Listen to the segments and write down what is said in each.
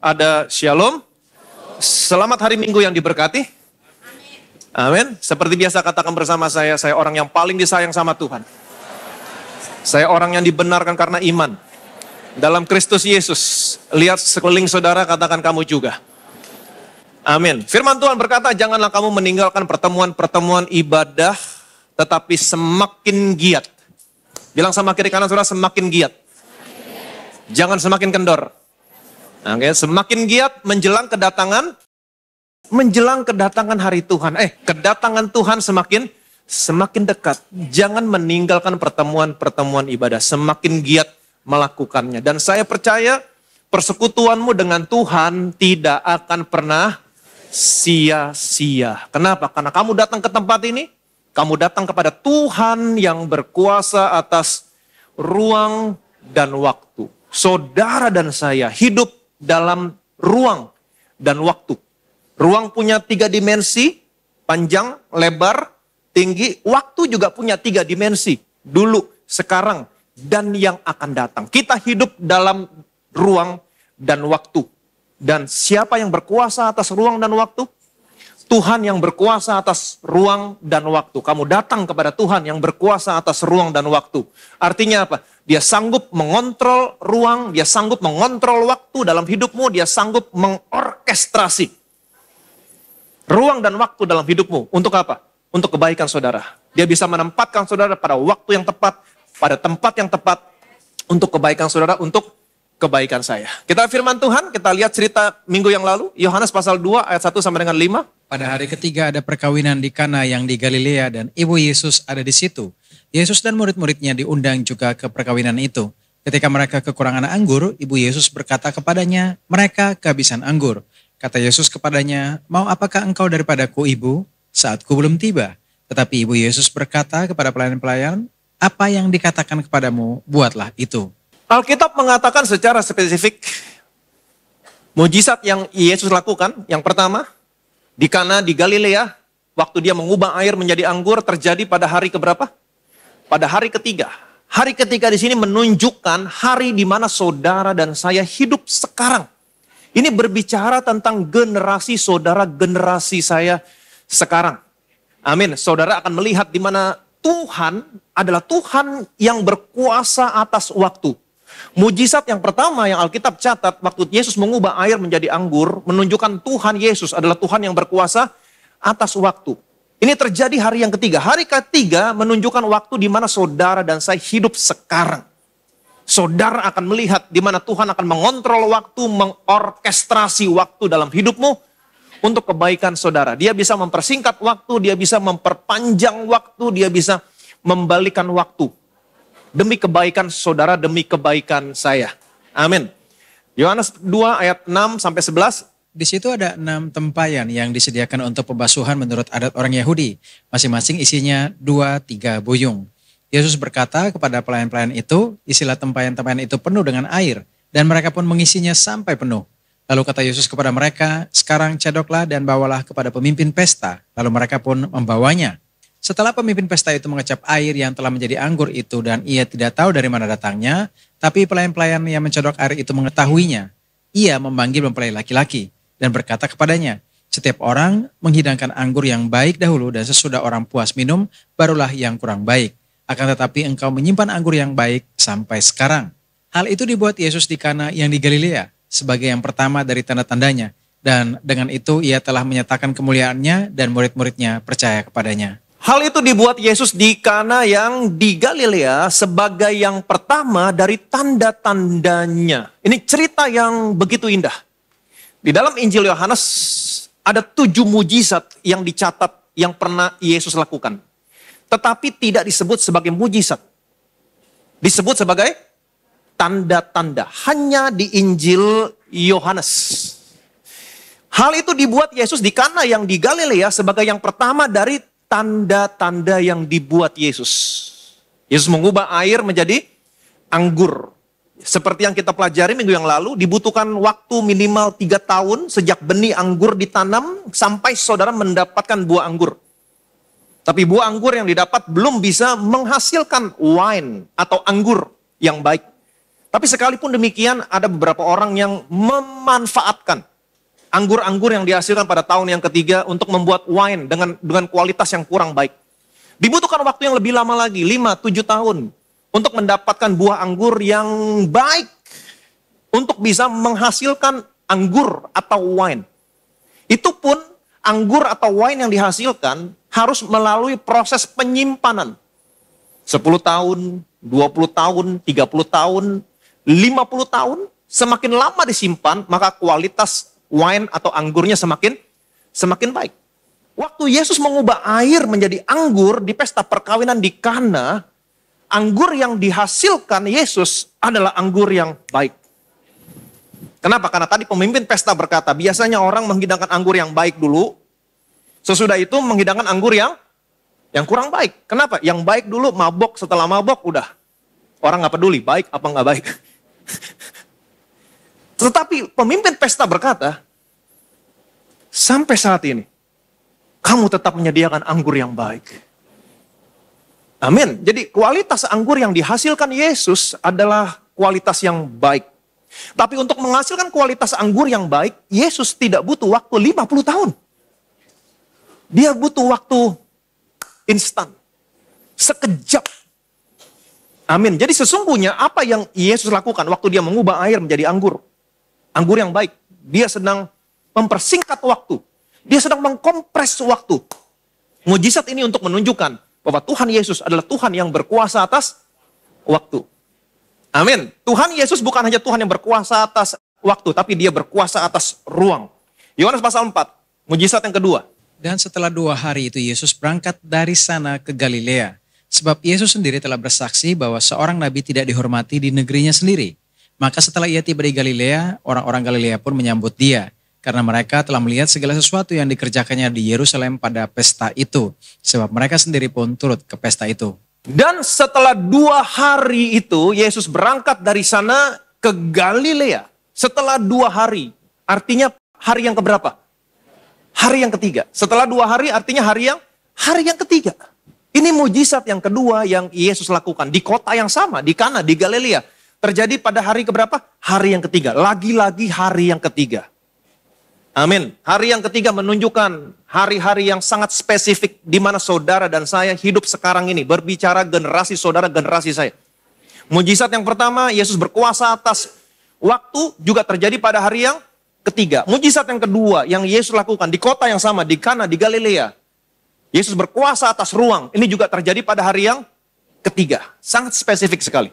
ada shalom. Selamat hari Minggu yang diberkati. Amin. Seperti biasa katakan bersama saya, saya orang yang paling disayang sama Tuhan. Saya orang yang dibenarkan karena iman. Dalam Kristus Yesus, lihat sekeliling saudara katakan kamu juga. Amin. Firman Tuhan berkata, janganlah kamu meninggalkan pertemuan-pertemuan ibadah, tetapi semakin giat. Bilang sama kiri kanan saudara, semakin giat. Jangan semakin kendor. Okay, semakin giat menjelang kedatangan menjelang kedatangan hari Tuhan. Eh, kedatangan Tuhan semakin semakin dekat. Jangan meninggalkan pertemuan-pertemuan ibadah, semakin giat melakukannya. Dan saya percaya persekutuanmu dengan Tuhan tidak akan pernah sia-sia. Kenapa? Karena kamu datang ke tempat ini, kamu datang kepada Tuhan yang berkuasa atas ruang dan waktu. Saudara dan saya hidup dalam ruang dan waktu. Ruang punya tiga dimensi, panjang, lebar, tinggi. Waktu juga punya tiga dimensi, dulu, sekarang, dan yang akan datang. Kita hidup dalam ruang dan waktu. Dan siapa yang berkuasa atas ruang dan waktu? Tuhan yang berkuasa atas ruang dan waktu. Kamu datang kepada Tuhan yang berkuasa atas ruang dan waktu. Artinya apa? Dia sanggup mengontrol ruang, dia sanggup mengontrol waktu dalam hidupmu, dia sanggup mengorkestrasi ruang dan waktu dalam hidupmu. Untuk apa? Untuk kebaikan saudara. Dia bisa menempatkan saudara pada waktu yang tepat, pada tempat yang tepat, untuk kebaikan saudara, untuk kebaikan saya. Kita firman Tuhan, kita lihat cerita minggu yang lalu, Yohanes pasal 2 ayat 1 sampai dengan 5. Pada hari ketiga ada perkawinan di Kana yang di Galilea dan ibu Yesus ada di situ. Yesus dan murid-muridnya diundang juga ke perkawinan itu. Ketika mereka kekurangan anggur, ibu Yesus berkata kepadanya, mereka kehabisan anggur. Kata Yesus kepadanya, mau apakah engkau daripadaku ibu? Saatku belum tiba. Tetapi ibu Yesus berkata kepada pelayan-pelayan, apa yang dikatakan kepadamu, buatlah itu. Alkitab mengatakan secara spesifik mujizat yang Yesus lakukan, yang pertama di Kana di Galilea, waktu dia mengubah air menjadi anggur terjadi pada hari keberapa? pada hari ketiga. Hari ketiga di sini menunjukkan hari di mana saudara dan saya hidup sekarang. Ini berbicara tentang generasi saudara, generasi saya sekarang. Amin. Saudara akan melihat di mana Tuhan adalah Tuhan yang berkuasa atas waktu. Mujizat yang pertama yang Alkitab catat waktu Yesus mengubah air menjadi anggur menunjukkan Tuhan Yesus adalah Tuhan yang berkuasa atas waktu. Ini terjadi hari yang ketiga. Hari ketiga menunjukkan waktu di mana saudara dan saya hidup sekarang. Saudara akan melihat di mana Tuhan akan mengontrol waktu, mengorkestrasi waktu dalam hidupmu untuk kebaikan saudara. Dia bisa mempersingkat waktu, dia bisa memperpanjang waktu, dia bisa membalikan waktu. Demi kebaikan saudara, demi kebaikan saya. Amin. Yohanes 2 ayat 6 sampai 11. Di situ ada enam tempayan yang disediakan untuk pembasuhan menurut adat orang Yahudi. Masing-masing isinya dua tiga buyung. Yesus berkata kepada pelayan-pelayan itu, isilah tempayan-tempayan itu penuh dengan air. Dan mereka pun mengisinya sampai penuh. Lalu kata Yesus kepada mereka, sekarang cedoklah dan bawalah kepada pemimpin pesta. Lalu mereka pun membawanya. Setelah pemimpin pesta itu mengecap air yang telah menjadi anggur itu dan ia tidak tahu dari mana datangnya, tapi pelayan-pelayan yang mencadok air itu mengetahuinya. Ia memanggil mempelai laki-laki dan berkata kepadanya, setiap orang menghidangkan anggur yang baik dahulu dan sesudah orang puas minum, barulah yang kurang baik. Akan tetapi engkau menyimpan anggur yang baik sampai sekarang. Hal itu dibuat Yesus di Kana yang di Galilea sebagai yang pertama dari tanda-tandanya. Dan dengan itu ia telah menyatakan kemuliaannya dan murid-muridnya percaya kepadanya. Hal itu dibuat Yesus di Kana yang di Galilea sebagai yang pertama dari tanda-tandanya. Ini cerita yang begitu indah. Di dalam Injil Yohanes ada tujuh mujizat yang dicatat yang pernah Yesus lakukan. Tetapi tidak disebut sebagai mujizat. Disebut sebagai tanda-tanda. Hanya di Injil Yohanes. Hal itu dibuat Yesus di Kana yang di Galilea sebagai yang pertama dari tanda-tanda yang dibuat Yesus. Yesus mengubah air menjadi anggur. Seperti yang kita pelajari minggu yang lalu, dibutuhkan waktu minimal tiga tahun sejak benih anggur ditanam sampai saudara mendapatkan buah anggur. Tapi buah anggur yang didapat belum bisa menghasilkan wine atau anggur yang baik. Tapi sekalipun demikian, ada beberapa orang yang memanfaatkan anggur-anggur yang dihasilkan pada tahun yang ketiga untuk membuat wine dengan dengan kualitas yang kurang baik. Dibutuhkan waktu yang lebih lama lagi, 5, 7 tahun untuk mendapatkan buah anggur yang baik untuk bisa menghasilkan anggur atau wine. Itu pun anggur atau wine yang dihasilkan harus melalui proses penyimpanan. 10 tahun, 20 tahun, 30 tahun, 50 tahun, semakin lama disimpan, maka kualitas wine atau anggurnya semakin semakin baik. Waktu Yesus mengubah air menjadi anggur di pesta perkawinan di Kana, anggur yang dihasilkan Yesus adalah anggur yang baik. Kenapa? Karena tadi pemimpin pesta berkata, biasanya orang menghidangkan anggur yang baik dulu, sesudah itu menghidangkan anggur yang yang kurang baik. Kenapa? Yang baik dulu mabok, setelah mabok udah orang gak peduli baik apa gak baik. Tetapi pemimpin pesta berkata, sampai saat ini kamu tetap menyediakan anggur yang baik. Amin. Jadi kualitas anggur yang dihasilkan Yesus adalah kualitas yang baik. Tapi untuk menghasilkan kualitas anggur yang baik, Yesus tidak butuh waktu 50 tahun. Dia butuh waktu instan. Sekejap. Amin. Jadi sesungguhnya apa yang Yesus lakukan waktu dia mengubah air menjadi anggur. Anggur yang baik. Dia sedang mempersingkat waktu. Dia sedang mengkompres waktu. Mujizat ini untuk menunjukkan bahwa Tuhan Yesus adalah Tuhan yang berkuasa atas waktu. Amin. Tuhan Yesus bukan hanya Tuhan yang berkuasa atas waktu, tapi dia berkuasa atas ruang. Yohanes pasal 4, mujizat yang kedua. Dan setelah dua hari itu Yesus berangkat dari sana ke Galilea. Sebab Yesus sendiri telah bersaksi bahwa seorang nabi tidak dihormati di negerinya sendiri. Maka setelah ia tiba di Galilea, orang-orang Galilea pun menyambut dia karena mereka telah melihat segala sesuatu yang dikerjakannya di Yerusalem pada pesta itu, sebab mereka sendiri pun turut ke pesta itu. Dan setelah dua hari itu, Yesus berangkat dari sana ke Galilea. Setelah dua hari, artinya hari yang keberapa? Hari yang ketiga. Setelah dua hari, artinya hari yang hari yang ketiga. Ini mujizat yang kedua yang Yesus lakukan di kota yang sama, di Kana, di Galilea. Terjadi pada hari keberapa? Hari yang ketiga. Lagi-lagi hari yang ketiga. Amin. Hari yang ketiga menunjukkan hari-hari yang sangat spesifik di mana saudara dan saya hidup sekarang ini berbicara generasi saudara generasi saya. Mujizat yang pertama Yesus berkuasa atas waktu juga terjadi pada hari yang ketiga. Mujizat yang kedua yang Yesus lakukan di kota yang sama di Kana di Galilea. Yesus berkuasa atas ruang. Ini juga terjadi pada hari yang ketiga. Sangat spesifik sekali.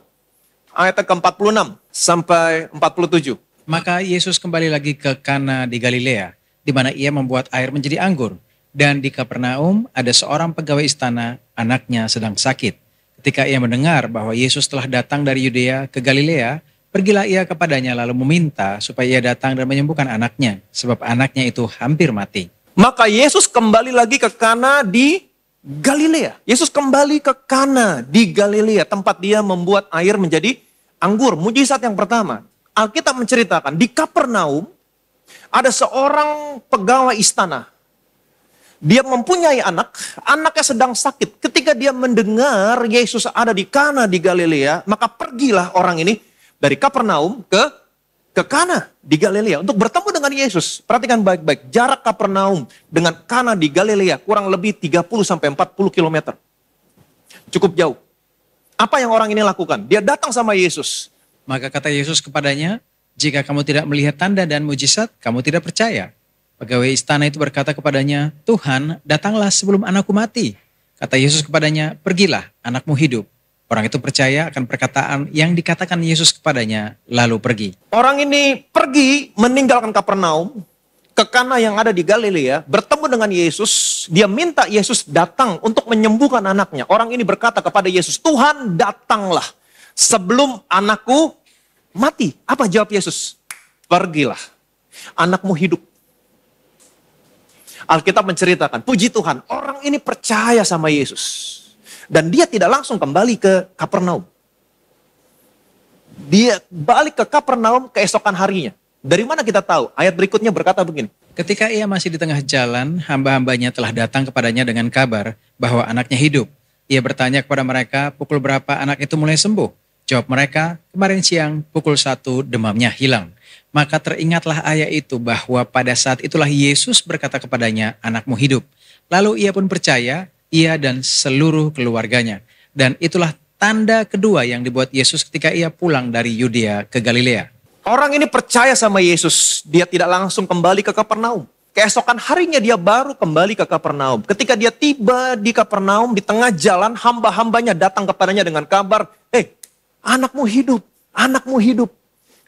Ayat ke-46 sampai 47. Maka Yesus kembali lagi ke Kana di Galilea, di mana ia membuat air menjadi anggur. Dan di Kapernaum ada seorang pegawai istana, anaknya sedang sakit. Ketika ia mendengar bahwa Yesus telah datang dari Yudea ke Galilea, pergilah ia kepadanya lalu meminta supaya ia datang dan menyembuhkan anaknya, sebab anaknya itu hampir mati. Maka Yesus kembali lagi ke Kana di Galilea. Yesus kembali ke Kana di Galilea, tempat dia membuat air menjadi anggur. Mujizat yang pertama. Alkitab menceritakan di Kapernaum ada seorang pegawai istana. Dia mempunyai anak, anaknya sedang sakit. Ketika dia mendengar Yesus ada di Kana di Galilea, maka pergilah orang ini dari Kapernaum ke ke Kana di Galilea untuk bertemu dengan Yesus. Perhatikan baik-baik, jarak Kapernaum dengan Kana di Galilea kurang lebih 30 sampai 40 km. Cukup jauh. Apa yang orang ini lakukan? Dia datang sama Yesus. Maka kata Yesus kepadanya, jika kamu tidak melihat tanda dan mujizat, kamu tidak percaya. Pegawai istana itu berkata kepadanya, Tuhan datanglah sebelum anakku mati. Kata Yesus kepadanya, pergilah anakmu hidup. Orang itu percaya akan perkataan yang dikatakan Yesus kepadanya, lalu pergi. Orang ini pergi meninggalkan Kapernaum, ke Kana yang ada di Galilea, bertemu dengan Yesus, dia minta Yesus datang untuk menyembuhkan anaknya. Orang ini berkata kepada Yesus, "Tuhan, datanglah." sebelum anakku mati. Apa jawab Yesus? Pergilah, anakmu hidup. Alkitab menceritakan, puji Tuhan, orang ini percaya sama Yesus. Dan dia tidak langsung kembali ke Kapernaum. Dia balik ke Kapernaum keesokan harinya. Dari mana kita tahu? Ayat berikutnya berkata begini. Ketika ia masih di tengah jalan, hamba-hambanya telah datang kepadanya dengan kabar bahwa anaknya hidup. Ia bertanya kepada mereka, pukul berapa anak itu mulai sembuh? Jawab mereka, kemarin siang pukul satu demamnya hilang. Maka teringatlah ayah itu bahwa pada saat itulah Yesus berkata kepadanya, anakmu hidup. Lalu ia pun percaya, ia dan seluruh keluarganya. Dan itulah tanda kedua yang dibuat Yesus ketika ia pulang dari Yudea ke Galilea. Orang ini percaya sama Yesus, dia tidak langsung kembali ke Kapernaum. Keesokan harinya dia baru kembali ke Kapernaum. Ketika dia tiba di Kapernaum, di tengah jalan hamba-hambanya datang kepadanya dengan kabar, Eh, hey, Anakmu hidup, anakmu hidup.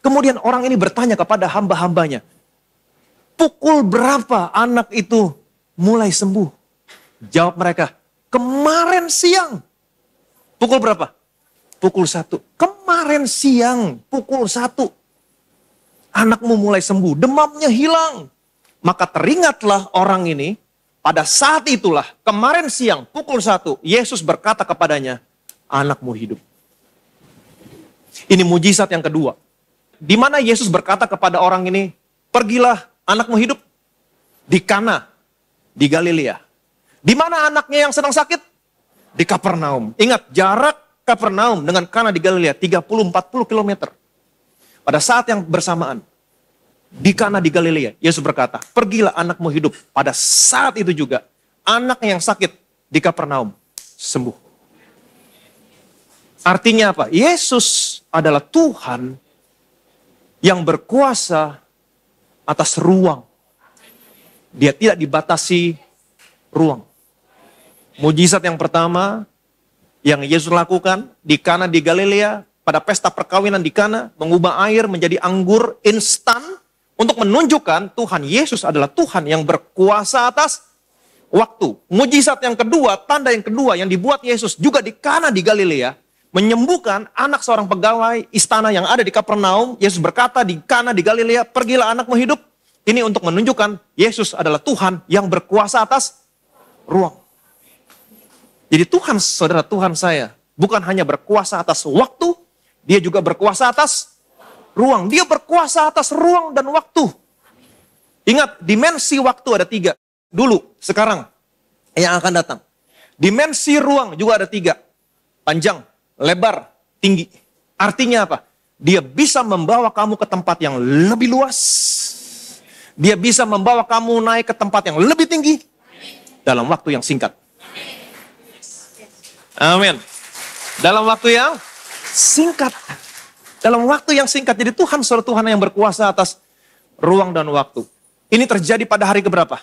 Kemudian orang ini bertanya kepada hamba-hambanya, pukul berapa anak itu mulai sembuh? Jawab mereka, kemarin siang. Pukul berapa? Pukul satu. Kemarin siang, pukul satu. Anakmu mulai sembuh, demamnya hilang. Maka teringatlah orang ini, pada saat itulah, kemarin siang, pukul satu, Yesus berkata kepadanya, anakmu hidup. Ini mujizat yang kedua. Di mana Yesus berkata kepada orang ini, "Pergilah, anakmu hidup." Di Kana, di Galilea. Di mana anaknya yang sedang sakit? Di Kapernaum. Ingat, jarak Kapernaum dengan Kana di Galilea 30-40 km. Pada saat yang bersamaan, di Kana di Galilea, Yesus berkata, pergilah anakmu hidup. Pada saat itu juga, anak yang sakit di Kapernaum sembuh. Artinya apa? Yesus adalah Tuhan yang berkuasa atas ruang. Dia tidak dibatasi ruang. Mujizat yang pertama yang Yesus lakukan di Kana di Galilea pada pesta perkawinan di Kana mengubah air menjadi anggur instan untuk menunjukkan Tuhan Yesus adalah Tuhan yang berkuasa atas waktu. Mujizat yang kedua, tanda yang kedua yang dibuat Yesus juga di Kana di Galilea menyembuhkan anak seorang pegawai istana yang ada di Kapernaum. Yesus berkata di Kana di Galilea, pergilah anakmu hidup. Ini untuk menunjukkan Yesus adalah Tuhan yang berkuasa atas ruang. Jadi Tuhan, saudara Tuhan saya, bukan hanya berkuasa atas waktu, dia juga berkuasa atas ruang. Dia berkuasa atas ruang dan waktu. Ingat, dimensi waktu ada tiga. Dulu, sekarang, yang akan datang. Dimensi ruang juga ada tiga. Panjang, lebar, tinggi. Artinya apa? Dia bisa membawa kamu ke tempat yang lebih luas. Dia bisa membawa kamu naik ke tempat yang lebih tinggi dalam waktu yang singkat. Amin. Dalam waktu yang singkat. Dalam waktu yang singkat. Jadi Tuhan suruh Tuhan yang berkuasa atas ruang dan waktu. Ini terjadi pada hari keberapa?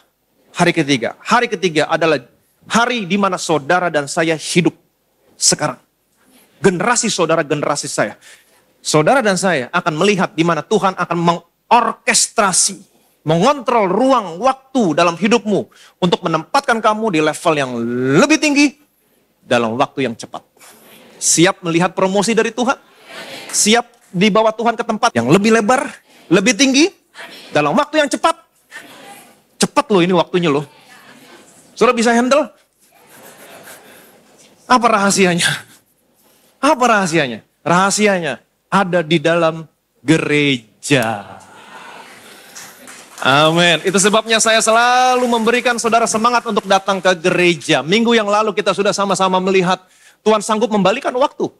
Hari ketiga. Hari ketiga adalah hari di mana saudara dan saya hidup sekarang generasi saudara, generasi saya. Saudara dan saya akan melihat di mana Tuhan akan mengorkestrasi, mengontrol ruang waktu dalam hidupmu untuk menempatkan kamu di level yang lebih tinggi dalam waktu yang cepat. Siap melihat promosi dari Tuhan? Siap dibawa Tuhan ke tempat yang lebih lebar, lebih tinggi dalam waktu yang cepat? Cepat loh ini waktunya loh. Saudara bisa handle? Apa rahasianya? Apa rahasianya? Rahasianya ada di dalam gereja. Amin. Itu sebabnya saya selalu memberikan saudara semangat untuk datang ke gereja. Minggu yang lalu kita sudah sama-sama melihat Tuhan sanggup membalikan waktu.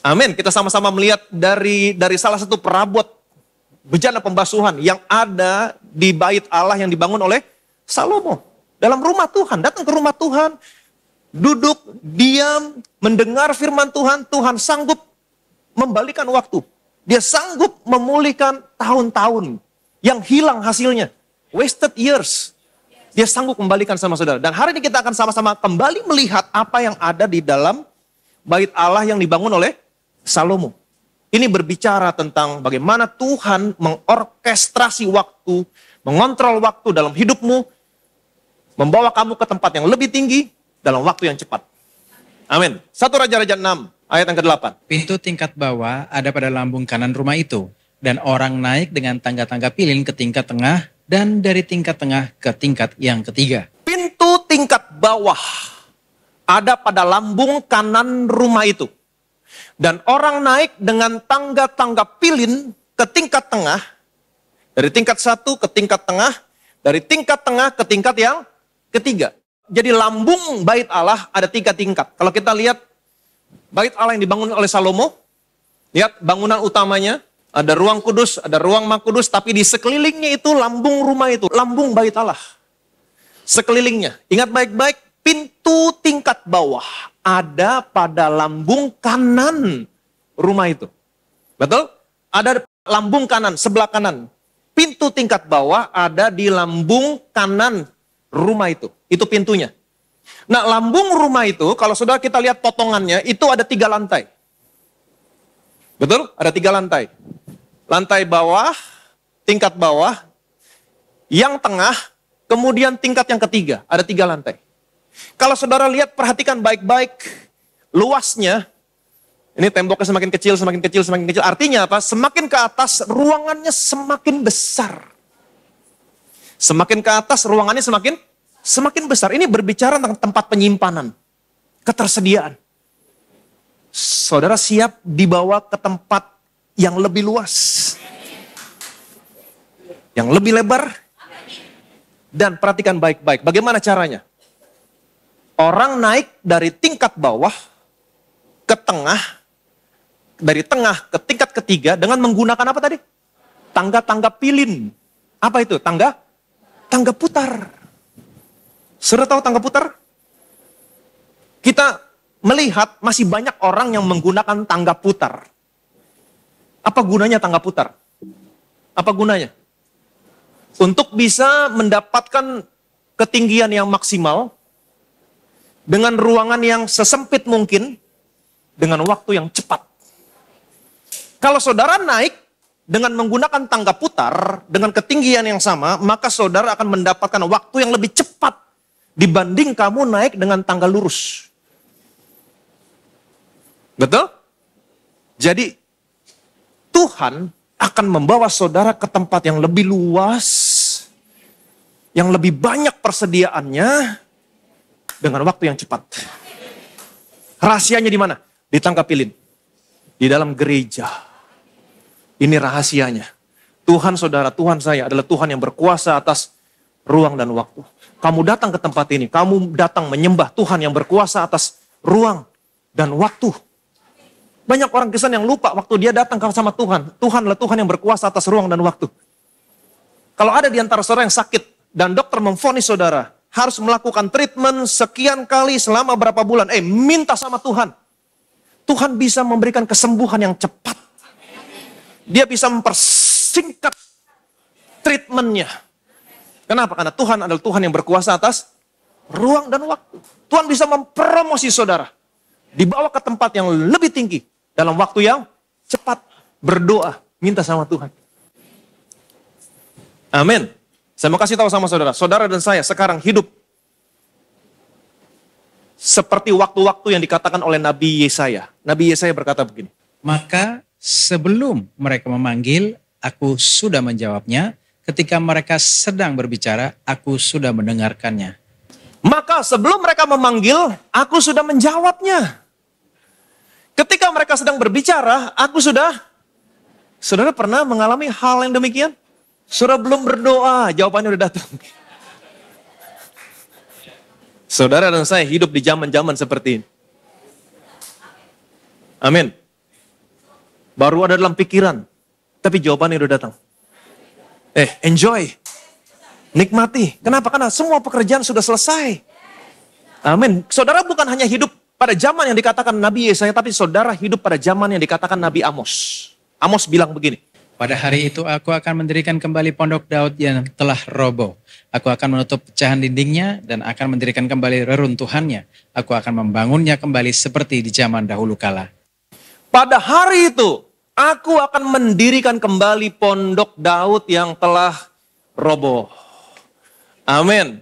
Amin. Kita sama-sama melihat dari dari salah satu perabot bejana pembasuhan yang ada di bait Allah yang dibangun oleh Salomo. Dalam rumah Tuhan, datang ke rumah Tuhan, duduk, diam, mendengar firman Tuhan, Tuhan sanggup membalikan waktu. Dia sanggup memulihkan tahun-tahun yang hilang hasilnya. Wasted years. Dia sanggup kembalikan sama saudara. Dan hari ini kita akan sama-sama kembali melihat apa yang ada di dalam bait Allah yang dibangun oleh Salomo. Ini berbicara tentang bagaimana Tuhan mengorkestrasi waktu, mengontrol waktu dalam hidupmu, membawa kamu ke tempat yang lebih tinggi, dalam waktu yang cepat. Amin. Satu Raja-Raja 6 ayat yang ke-8. Pintu tingkat bawah ada pada lambung kanan rumah itu dan orang naik dengan tangga-tangga pilin ke tingkat tengah dan dari tingkat tengah ke tingkat yang ketiga. Pintu tingkat bawah ada pada lambung kanan rumah itu. Dan orang naik dengan tangga-tangga pilin ke tingkat tengah, dari tingkat satu ke tingkat tengah, dari tingkat tengah ke tingkat yang ketiga. Jadi lambung bait Allah ada tiga tingkat. Kalau kita lihat bait Allah yang dibangun oleh Salomo, lihat bangunan utamanya, ada ruang kudus, ada ruang makudus, tapi di sekelilingnya itu lambung rumah itu, lambung bait Allah. Sekelilingnya, ingat baik-baik, pintu tingkat bawah ada pada lambung kanan rumah itu. Betul? Ada lambung kanan, sebelah kanan. Pintu tingkat bawah ada di lambung kanan rumah itu. Itu pintunya. Nah, lambung rumah itu, kalau sudah kita lihat potongannya, itu ada tiga lantai. Betul? Ada tiga lantai. Lantai bawah, tingkat bawah, yang tengah, kemudian tingkat yang ketiga. Ada tiga lantai. Kalau saudara lihat, perhatikan baik-baik luasnya. Ini temboknya semakin kecil, semakin kecil, semakin kecil. Artinya apa? Semakin ke atas, ruangannya semakin besar. Semakin ke atas, ruangannya semakin semakin besar. Ini berbicara tentang tempat penyimpanan, ketersediaan. Saudara siap dibawa ke tempat yang lebih luas, yang lebih lebar, dan perhatikan baik-baik. Bagaimana caranya? Orang naik dari tingkat bawah ke tengah, dari tengah ke tingkat ketiga dengan menggunakan apa tadi? Tangga-tangga pilin. Apa itu? Tangga? Tangga putar. Sudah tahu tangga putar? Kita melihat masih banyak orang yang menggunakan tangga putar. Apa gunanya tangga putar? Apa gunanya? Untuk bisa mendapatkan ketinggian yang maksimal dengan ruangan yang sesempit mungkin dengan waktu yang cepat. Kalau saudara naik dengan menggunakan tangga putar dengan ketinggian yang sama, maka saudara akan mendapatkan waktu yang lebih cepat dibanding kamu naik dengan tangga lurus. Betul? Jadi Tuhan akan membawa saudara ke tempat yang lebih luas, yang lebih banyak persediaannya dengan waktu yang cepat. Rahasianya di mana? Ditangkapilin. Di dalam gereja. Ini rahasianya. Tuhan saudara, Tuhan saya adalah Tuhan yang berkuasa atas ruang dan waktu. Kamu datang ke tempat ini, kamu datang menyembah Tuhan yang berkuasa atas ruang dan waktu. Banyak orang Kristen yang lupa waktu dia datang sama Tuhan. Tuhanlah Tuhan yang berkuasa atas ruang dan waktu. Kalau ada di antara saudara yang sakit dan dokter memfonis saudara harus melakukan treatment sekian kali selama berapa bulan. Eh, minta sama Tuhan. Tuhan bisa memberikan kesembuhan yang cepat. Dia bisa mempersingkat treatmentnya. Kenapa? Karena Tuhan adalah Tuhan yang berkuasa atas ruang dan waktu. Tuhan bisa mempromosi saudara. Dibawa ke tempat yang lebih tinggi. Dalam waktu yang cepat. Berdoa. Minta sama Tuhan. Amin. Saya mau kasih tahu sama saudara. Saudara dan saya sekarang hidup. Seperti waktu-waktu yang dikatakan oleh Nabi Yesaya. Nabi Yesaya berkata begini. Maka sebelum mereka memanggil, aku sudah menjawabnya ketika mereka sedang berbicara, aku sudah mendengarkannya. Maka sebelum mereka memanggil, aku sudah menjawabnya. Ketika mereka sedang berbicara, aku sudah. Saudara pernah mengalami hal yang demikian? Saudara belum berdoa, jawabannya sudah datang. Saudara dan saya hidup di zaman-zaman seperti ini. Amin. Baru ada dalam pikiran, tapi jawabannya sudah datang. Eh, enjoy. Nikmati. Kenapa? Karena semua pekerjaan sudah selesai. Amin. Saudara bukan hanya hidup pada zaman yang dikatakan Nabi Yesaya, tapi saudara hidup pada zaman yang dikatakan Nabi Amos. Amos bilang begini, pada hari itu aku akan mendirikan kembali pondok Daud yang telah roboh. Aku akan menutup pecahan dindingnya dan akan mendirikan kembali reruntuhannya. Aku akan membangunnya kembali seperti di zaman dahulu kala. Pada hari itu, Aku akan mendirikan kembali pondok Daud yang telah roboh. Amin.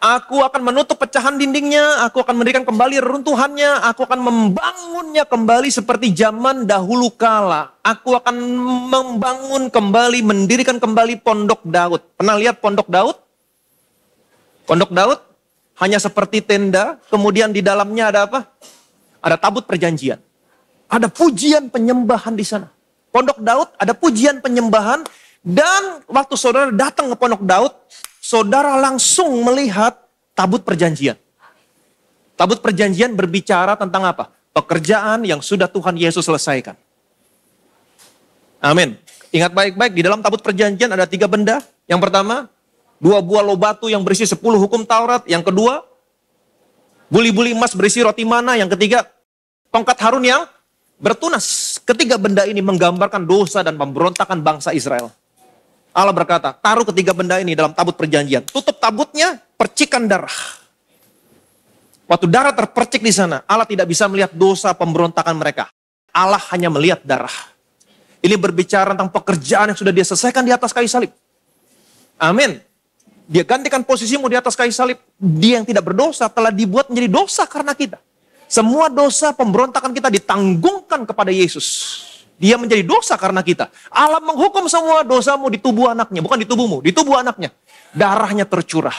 Aku akan menutup pecahan dindingnya, aku akan mendirikan kembali runtuhannya, aku akan membangunnya kembali seperti zaman dahulu kala. Aku akan membangun kembali, mendirikan kembali pondok Daud. Pernah lihat pondok Daud? Pondok Daud hanya seperti tenda, kemudian di dalamnya ada apa? Ada tabut perjanjian. Ada pujian penyembahan di sana. Pondok Daud ada pujian penyembahan. Dan waktu saudara datang ke Pondok Daud, saudara langsung melihat tabut perjanjian. Tabut perjanjian berbicara tentang apa? Pekerjaan yang sudah Tuhan Yesus selesaikan. Amin. Ingat baik-baik, di dalam tabut perjanjian ada tiga benda. Yang pertama, dua buah lobatu yang berisi sepuluh hukum Taurat. Yang kedua, buli-buli emas berisi roti mana. Yang ketiga, tongkat Harun yang bertunas. Ketiga benda ini menggambarkan dosa dan pemberontakan bangsa Israel. Allah berkata, taruh ketiga benda ini dalam tabut perjanjian. Tutup tabutnya, percikan darah. Waktu darah terpercik di sana, Allah tidak bisa melihat dosa pemberontakan mereka. Allah hanya melihat darah. Ini berbicara tentang pekerjaan yang sudah dia selesaikan di atas kayu salib. Amin. Dia gantikan posisimu di atas kayu salib. Dia yang tidak berdosa telah dibuat menjadi dosa karena kita. Semua dosa pemberontakan kita ditanggungkan kepada Yesus. Dia menjadi dosa karena kita. Allah menghukum semua dosamu di tubuh anaknya. Bukan di tubuhmu, di tubuh anaknya. Darahnya tercurah.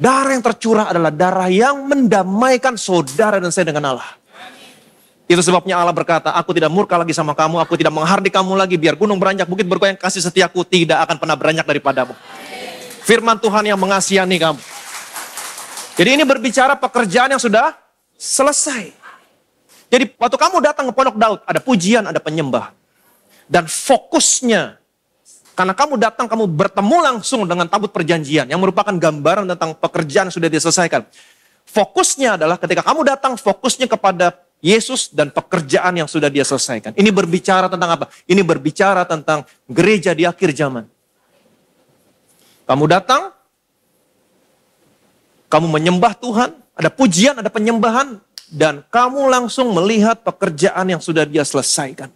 Darah yang tercurah adalah darah yang mendamaikan saudara dan saya dengan Allah. Itu sebabnya Allah berkata, aku tidak murka lagi sama kamu, aku tidak menghardik kamu lagi, biar gunung beranjak, bukit bergoyang, kasih setiaku tidak akan pernah beranjak daripadamu. Firman Tuhan yang mengasihani kamu. Jadi ini berbicara pekerjaan yang sudah Selesai. Jadi waktu kamu datang ke pondok Daud, ada pujian, ada penyembah. Dan fokusnya, karena kamu datang, kamu bertemu langsung dengan tabut perjanjian, yang merupakan gambaran tentang pekerjaan yang sudah diselesaikan. Fokusnya adalah ketika kamu datang, fokusnya kepada Yesus dan pekerjaan yang sudah dia selesaikan. Ini berbicara tentang apa? Ini berbicara tentang gereja di akhir zaman. Kamu datang, kamu menyembah Tuhan, ada pujian, ada penyembahan, dan kamu langsung melihat pekerjaan yang sudah dia selesaikan.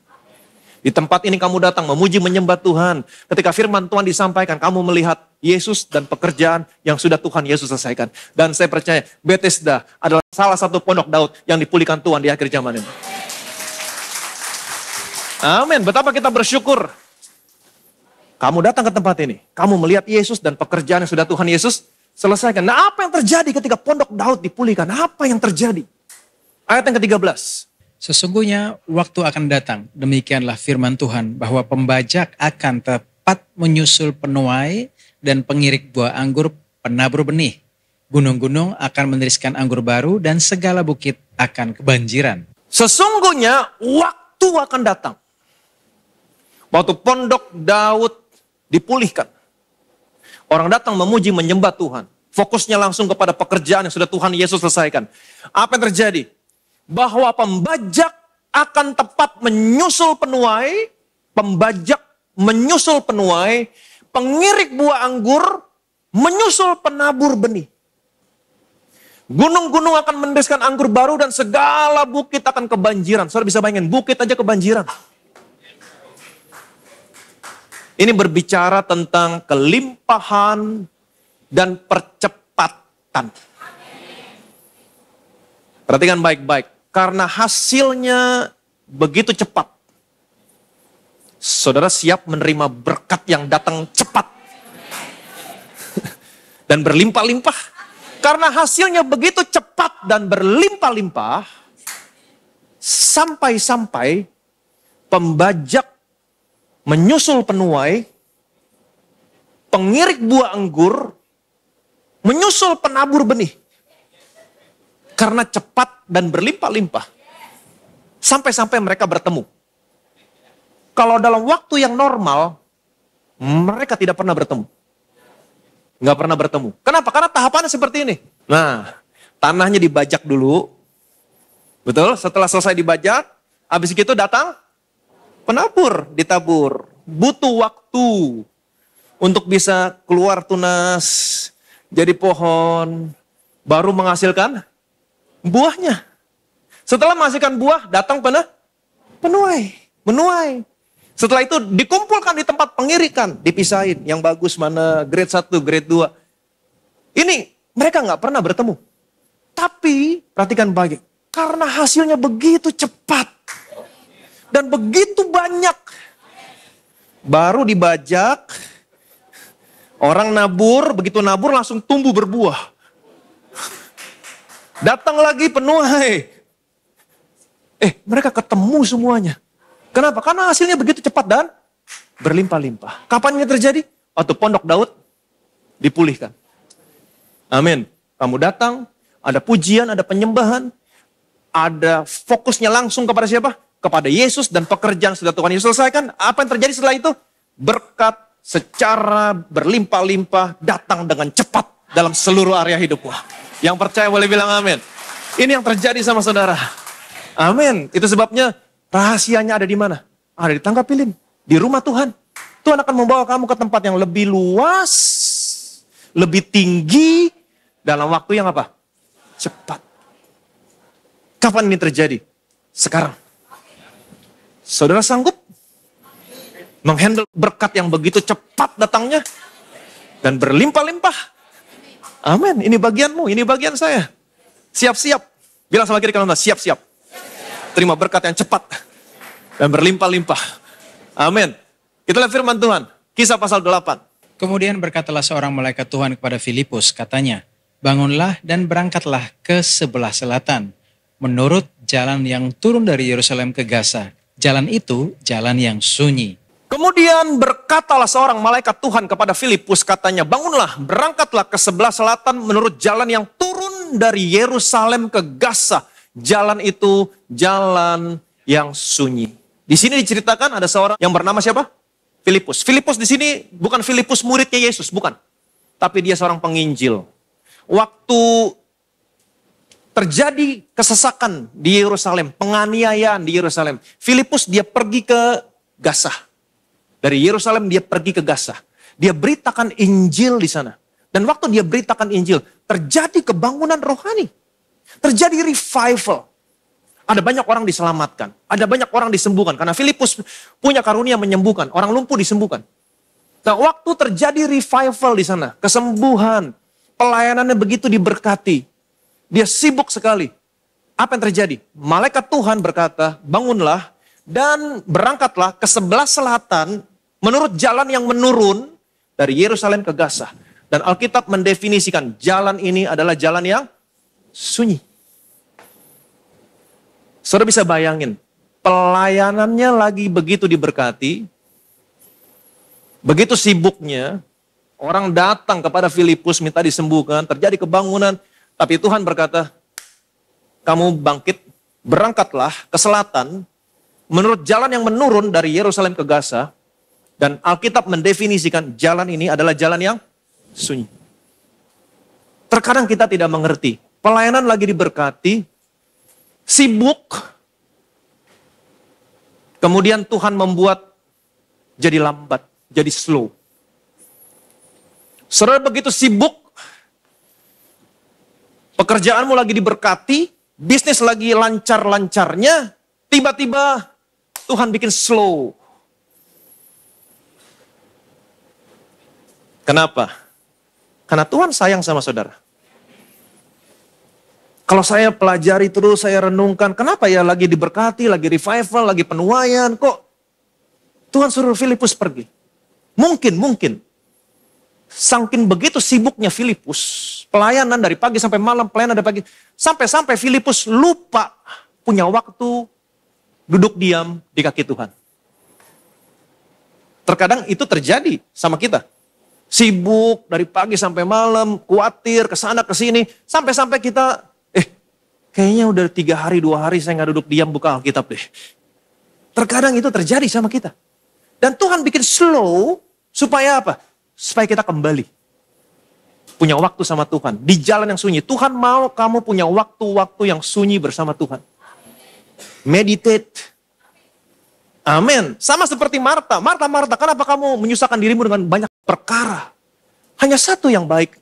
Di tempat ini kamu datang memuji menyembah Tuhan. Ketika firman Tuhan disampaikan, kamu melihat Yesus dan pekerjaan yang sudah Tuhan Yesus selesaikan. Dan saya percaya Bethesda adalah salah satu pondok Daud yang dipulihkan Tuhan di akhir zaman ini. Amin. Betapa kita bersyukur. Kamu datang ke tempat ini, kamu melihat Yesus dan pekerjaan yang sudah Tuhan Yesus selesaikan. Nah apa yang terjadi ketika pondok Daud dipulihkan? Apa yang terjadi? Ayat yang ke-13. Sesungguhnya waktu akan datang, demikianlah firman Tuhan, bahwa pembajak akan tepat menyusul penuai dan pengirik buah anggur penabur benih. Gunung-gunung akan meneriskan anggur baru dan segala bukit akan kebanjiran. Sesungguhnya waktu akan datang. Waktu pondok Daud dipulihkan Orang datang memuji, menyembah Tuhan. Fokusnya langsung kepada pekerjaan yang sudah Tuhan Yesus selesaikan. Apa yang terjadi? Bahwa pembajak akan tepat menyusul penuai, pembajak menyusul penuai, pengirik buah anggur menyusul penabur benih. Gunung-gunung akan mendeskan anggur baru dan segala bukit akan kebanjiran. Saudara bisa bayangin, bukit aja kebanjiran. Ini berbicara tentang kelimpahan dan percepatan. Perhatikan baik-baik, karena hasilnya begitu cepat. Saudara siap menerima berkat yang datang cepat dan berlimpah-limpah. Karena hasilnya begitu cepat dan berlimpah-limpah, sampai-sampai pembajak menyusul penuai, pengirik buah anggur, menyusul penabur benih. Karena cepat dan berlimpah-limpah. Sampai-sampai mereka bertemu. Kalau dalam waktu yang normal, mereka tidak pernah bertemu. Nggak pernah bertemu. Kenapa? Karena tahapannya seperti ini. Nah, tanahnya dibajak dulu. Betul? Setelah selesai dibajak, habis itu datang penabur ditabur. Butuh waktu untuk bisa keluar tunas, jadi pohon, baru menghasilkan buahnya. Setelah menghasilkan buah, datang pada penuai, menuai. Setelah itu dikumpulkan di tempat pengirikan, dipisahin. Yang bagus mana, grade 1, grade 2. Ini mereka nggak pernah bertemu. Tapi perhatikan baik, karena hasilnya begitu cepat. Dan begitu banyak. Baru dibajak. Orang nabur, begitu nabur langsung tumbuh berbuah. Datang lagi penuai. Eh, mereka ketemu semuanya. Kenapa? Karena hasilnya begitu cepat dan berlimpah-limpah. Kapan ini terjadi? Waktu pondok Daud dipulihkan. Amin. Kamu datang, ada pujian, ada penyembahan, ada fokusnya langsung kepada siapa? kepada Yesus dan pekerjaan sudah Tuhan Yesus selesaikan, apa yang terjadi setelah itu? Berkat secara berlimpah-limpah datang dengan cepat dalam seluruh area hidup Wah, Yang percaya boleh bilang amin. Ini yang terjadi sama saudara. Amin. Itu sebabnya rahasianya ada di mana? Ada di tangga pilin, di rumah Tuhan. Tuhan akan membawa kamu ke tempat yang lebih luas, lebih tinggi dalam waktu yang apa? Cepat. Kapan ini terjadi? Sekarang. Saudara sanggup menghandle berkat yang begitu cepat datangnya dan berlimpah-limpah. Amin. Ini bagianmu, ini bagian saya. Siap-siap. Bilang sama kiri kanan, siap-siap. Terima berkat yang cepat dan berlimpah-limpah. Amin. Itulah firman Tuhan. Kisah pasal 8. Kemudian berkatalah seorang malaikat Tuhan kepada Filipus, katanya, Bangunlah dan berangkatlah ke sebelah selatan, menurut jalan yang turun dari Yerusalem ke Gaza, Jalan itu jalan yang sunyi. Kemudian berkatalah seorang malaikat Tuhan kepada Filipus katanya, bangunlah, berangkatlah ke sebelah selatan menurut jalan yang turun dari Yerusalem ke Gaza. Jalan itu jalan yang sunyi. Di sini diceritakan ada seorang yang bernama siapa? Filipus. Filipus di sini bukan Filipus muridnya Yesus, bukan. Tapi dia seorang penginjil. Waktu terjadi kesesakan di Yerusalem, penganiayaan di Yerusalem. Filipus dia pergi ke Gaza. Dari Yerusalem dia pergi ke Gaza. Dia beritakan Injil di sana. Dan waktu dia beritakan Injil, terjadi kebangunan rohani. Terjadi revival. Ada banyak orang diselamatkan. Ada banyak orang disembuhkan. Karena Filipus punya karunia menyembuhkan. Orang lumpuh disembuhkan. Nah waktu terjadi revival di sana. Kesembuhan. Pelayanannya begitu diberkati dia sibuk sekali. Apa yang terjadi? Malaikat Tuhan berkata, bangunlah dan berangkatlah ke sebelah selatan menurut jalan yang menurun dari Yerusalem ke Gaza. Dan Alkitab mendefinisikan jalan ini adalah jalan yang sunyi. Saudara bisa bayangin, pelayanannya lagi begitu diberkati, begitu sibuknya, orang datang kepada Filipus minta disembuhkan, terjadi kebangunan, tapi Tuhan berkata, kamu bangkit, berangkatlah ke selatan, menurut jalan yang menurun dari Yerusalem ke Gaza, dan Alkitab mendefinisikan jalan ini adalah jalan yang sunyi. Terkadang kita tidak mengerti, pelayanan lagi diberkati, sibuk, kemudian Tuhan membuat jadi lambat, jadi slow. Saudara begitu sibuk pekerjaanmu lagi diberkati, bisnis lagi lancar-lancarnya, tiba-tiba Tuhan bikin slow. Kenapa? Karena Tuhan sayang sama saudara. Kalau saya pelajari terus, saya renungkan, kenapa ya lagi diberkati, lagi revival, lagi penuaian, kok Tuhan suruh Filipus pergi? Mungkin, mungkin. Sangkin begitu sibuknya Filipus, pelayanan dari pagi sampai malam, pelayanan dari pagi, sampai-sampai Filipus lupa punya waktu duduk diam di kaki Tuhan. Terkadang itu terjadi sama kita. Sibuk dari pagi sampai malam, khawatir ke sana ke sini, sampai-sampai kita eh kayaknya udah tiga hari dua hari saya nggak duduk diam buka Alkitab deh. Terkadang itu terjadi sama kita. Dan Tuhan bikin slow supaya apa? supaya kita kembali. Punya waktu sama Tuhan, di jalan yang sunyi. Tuhan mau kamu punya waktu-waktu yang sunyi bersama Tuhan. Meditate. Amin. Sama seperti Marta. Marta, Marta, kenapa kamu menyusahkan dirimu dengan banyak perkara? Hanya satu yang baik